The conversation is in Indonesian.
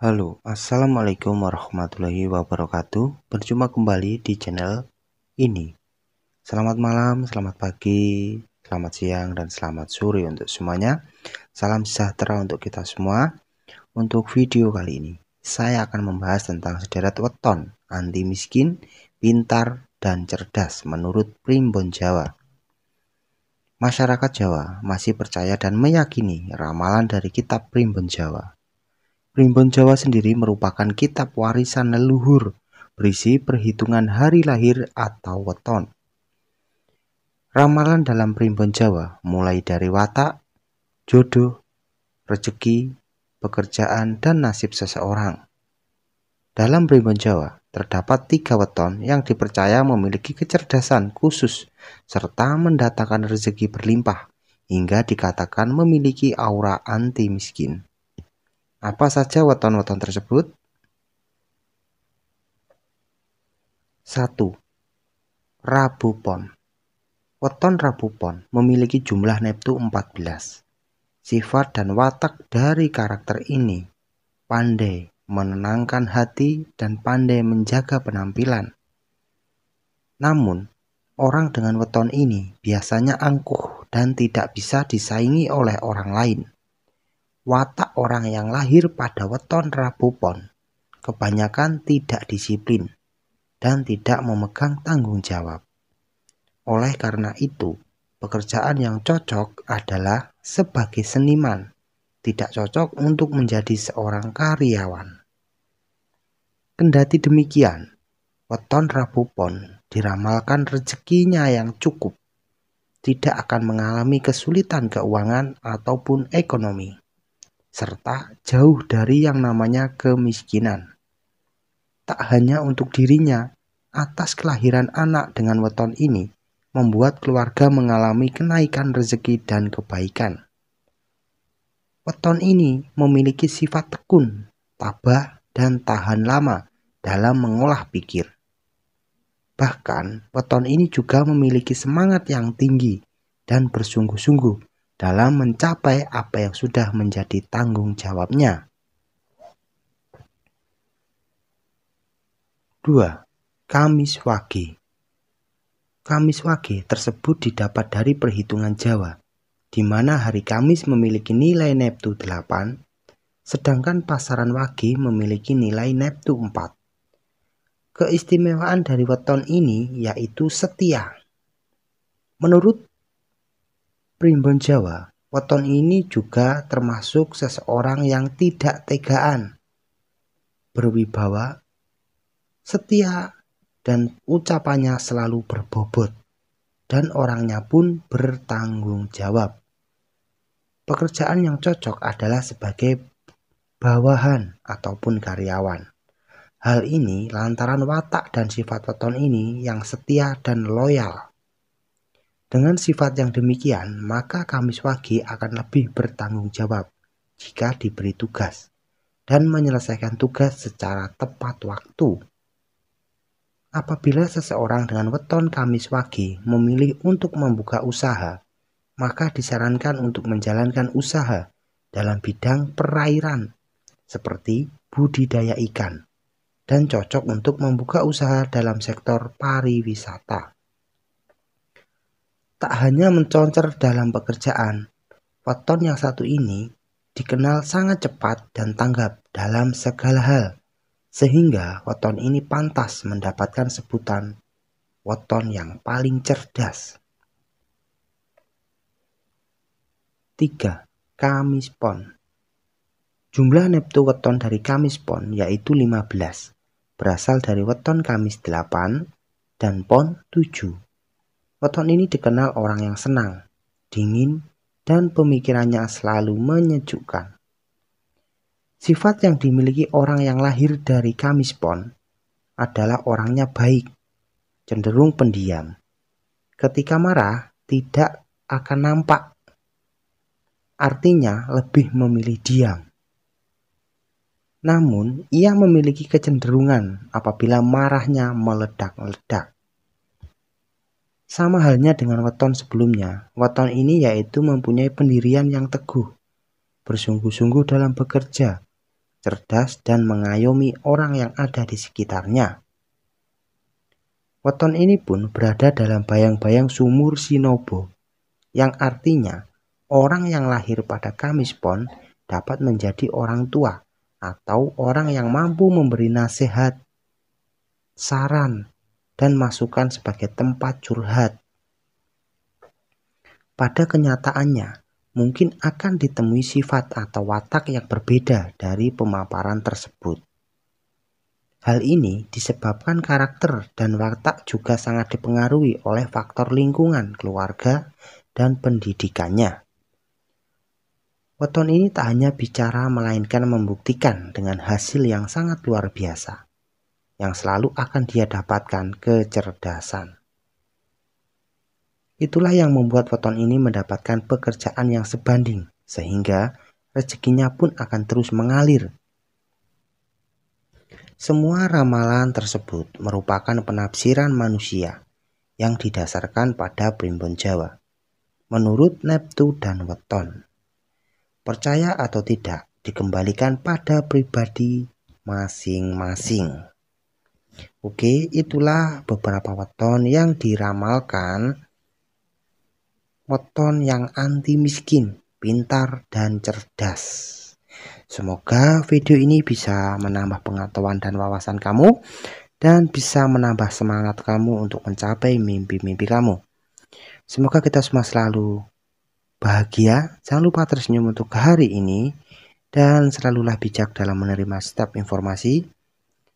Halo, Assalamualaikum warahmatullahi wabarakatuh. Berjumpa kembali di channel ini. Selamat malam, selamat pagi, selamat siang, dan selamat sore untuk semuanya. Salam sejahtera untuk kita semua. Untuk video kali ini, saya akan membahas tentang sederet weton, anti miskin, pintar, dan cerdas menurut Primbon Jawa. Masyarakat Jawa masih percaya dan meyakini ramalan dari kitab Primbon Jawa Primbon Jawa sendiri merupakan kitab warisan leluhur berisi perhitungan hari lahir atau weton. Ramalan dalam primbon Jawa mulai dari watak, jodoh, rezeki, pekerjaan, dan nasib seseorang. Dalam primbon Jawa terdapat tiga weton yang dipercaya memiliki kecerdasan khusus serta mendatangkan rezeki berlimpah hingga dikatakan memiliki aura anti miskin. Apa saja weton-weton tersebut? 1. Rabu Pon Weton Rabu Pon memiliki jumlah neptu 14. Sifat dan watak dari karakter ini pandai menenangkan hati dan pandai menjaga penampilan. Namun, orang dengan weton ini biasanya angkuh dan tidak bisa disaingi oleh orang lain watak orang yang lahir pada weton Rabu Pon kebanyakan tidak disiplin dan tidak memegang tanggung jawab. Oleh karena itu, pekerjaan yang cocok adalah sebagai seniman, tidak cocok untuk menjadi seorang karyawan. Kendati demikian, weton Rabu Pon diramalkan rezekinya yang cukup, tidak akan mengalami kesulitan keuangan ataupun ekonomi serta jauh dari yang namanya kemiskinan. Tak hanya untuk dirinya, atas kelahiran anak dengan weton ini membuat keluarga mengalami kenaikan rezeki dan kebaikan. Weton ini memiliki sifat tekun, tabah, dan tahan lama dalam mengolah pikir. Bahkan, weton ini juga memiliki semangat yang tinggi dan bersungguh-sungguh dalam mencapai apa yang sudah menjadi tanggung jawabnya. 2. Kamis Wage Kamis Wage tersebut didapat dari perhitungan Jawa, di mana hari Kamis memiliki nilai Neptu 8, sedangkan pasaran Wage memiliki nilai Neptu 4. Keistimewaan dari weton ini yaitu setia. Menurut primbon Jawa, weton ini juga termasuk seseorang yang tidak tegaan, berwibawa, setia, dan ucapannya selalu berbobot, dan orangnya pun bertanggung jawab. Pekerjaan yang cocok adalah sebagai bawahan ataupun karyawan. Hal ini lantaran watak dan sifat weton ini yang setia dan loyal dengan sifat yang demikian, maka Kamis Wage akan lebih bertanggung jawab jika diberi tugas dan menyelesaikan tugas secara tepat waktu. Apabila seseorang dengan weton Kamis Wage memilih untuk membuka usaha, maka disarankan untuk menjalankan usaha dalam bidang perairan seperti budidaya ikan dan cocok untuk membuka usaha dalam sektor pariwisata tak hanya menconcer dalam pekerjaan, weton yang satu ini dikenal sangat cepat dan tanggap dalam segala hal, sehingga weton ini pantas mendapatkan sebutan weton yang paling cerdas. 3. Kamis Pon Jumlah neptu weton dari Kamis Pon yaitu 15, berasal dari weton Kamis 8 dan Pon 7. Weton ini dikenal orang yang senang, dingin, dan pemikirannya selalu menyejukkan. Sifat yang dimiliki orang yang lahir dari Kamis Pon adalah orangnya baik, cenderung pendiam. Ketika marah, tidak akan nampak. Artinya, lebih memilih diam. Namun, ia memiliki kecenderungan apabila marahnya meledak-ledak. Sama halnya dengan weton sebelumnya, weton ini yaitu mempunyai pendirian yang teguh, bersungguh-sungguh dalam bekerja, cerdas dan mengayomi orang yang ada di sekitarnya. Weton ini pun berada dalam bayang-bayang sumur Sinobo, yang artinya orang yang lahir pada Kamis Pon dapat menjadi orang tua atau orang yang mampu memberi nasihat, saran, dan masukan sebagai tempat curhat. Pada kenyataannya, mungkin akan ditemui sifat atau watak yang berbeda dari pemaparan tersebut. Hal ini disebabkan karakter dan watak juga sangat dipengaruhi oleh faktor lingkungan keluarga dan pendidikannya. Weton ini tak hanya bicara melainkan membuktikan dengan hasil yang sangat luar biasa yang selalu akan dia dapatkan kecerdasan. Itulah yang membuat foton ini mendapatkan pekerjaan yang sebanding, sehingga rezekinya pun akan terus mengalir. Semua ramalan tersebut merupakan penafsiran manusia yang didasarkan pada primbon Jawa. Menurut Neptu dan Weton, percaya atau tidak dikembalikan pada pribadi masing-masing. Oke, itulah beberapa weton yang diramalkan. Weton yang anti miskin, pintar, dan cerdas. Semoga video ini bisa menambah pengetahuan dan wawasan kamu dan bisa menambah semangat kamu untuk mencapai mimpi-mimpi kamu. Semoga kita semua selalu bahagia. Jangan lupa tersenyum untuk hari ini dan selalulah bijak dalam menerima setiap informasi